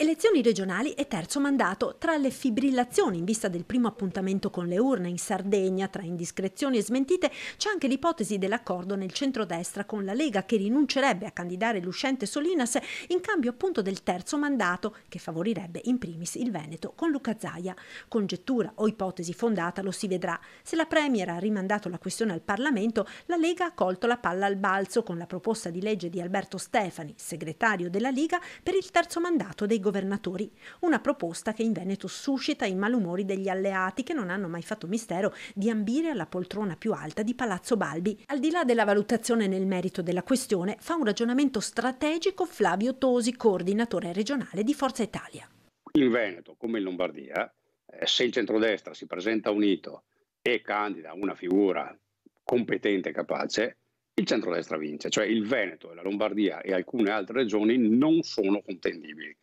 Elezioni regionali e terzo mandato. Tra le fibrillazioni in vista del primo appuntamento con le urne in Sardegna, tra indiscrezioni e smentite, c'è anche l'ipotesi dell'accordo nel centrodestra con la Lega che rinuncerebbe a candidare l'uscente Solinas in cambio appunto del terzo mandato che favorirebbe in primis il Veneto con Luca Zaia. Congettura o ipotesi fondata lo si vedrà. Se la Premier ha rimandato la questione al Parlamento, la Lega ha colto la palla al balzo con la proposta di legge di Alberto Stefani, segretario della Lega, per il terzo mandato dei governi governatori, una proposta che in Veneto suscita i malumori degli alleati che non hanno mai fatto mistero di ambire alla poltrona più alta di Palazzo Balbi. Al di là della valutazione nel merito della questione, fa un ragionamento strategico Flavio Tosi, coordinatore regionale di Forza Italia. In Veneto, come in Lombardia, eh, se il centrodestra si presenta unito e candida una figura competente e capace, il centrodestra vince, cioè il Veneto, e la Lombardia e alcune altre regioni non sono contendibili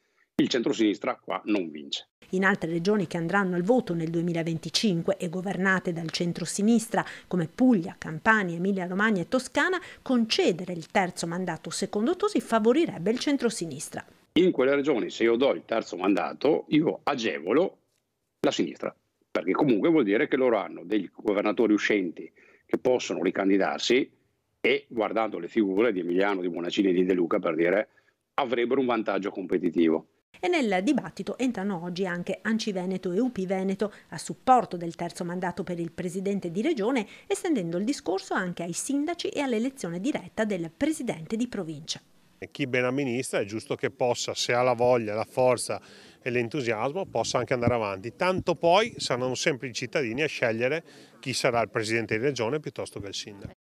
il centrosinistra qua non vince. In altre regioni che andranno al voto nel 2025 e governate dal centrosinistra come Puglia, Campania, Emilia-Romagna e Toscana, concedere il terzo mandato secondo Tosi favorirebbe il centrosinistra. In quelle regioni se io do il terzo mandato io agevolo la sinistra, perché comunque vuol dire che loro hanno dei governatori uscenti che possono ricandidarsi e guardando le figure di Emiliano, di Bonacini e di De Luca per dire avrebbero un vantaggio competitivo. E nel dibattito entrano oggi anche Anci Veneto e UPI Veneto a supporto del terzo mandato per il presidente di regione, estendendo il discorso anche ai sindaci e all'elezione diretta del presidente di provincia. Chi ben amministra è giusto che possa, se ha la voglia, la forza e l'entusiasmo, possa anche andare avanti. Tanto poi saranno sempre i cittadini a scegliere chi sarà il presidente di regione piuttosto che il sindaco.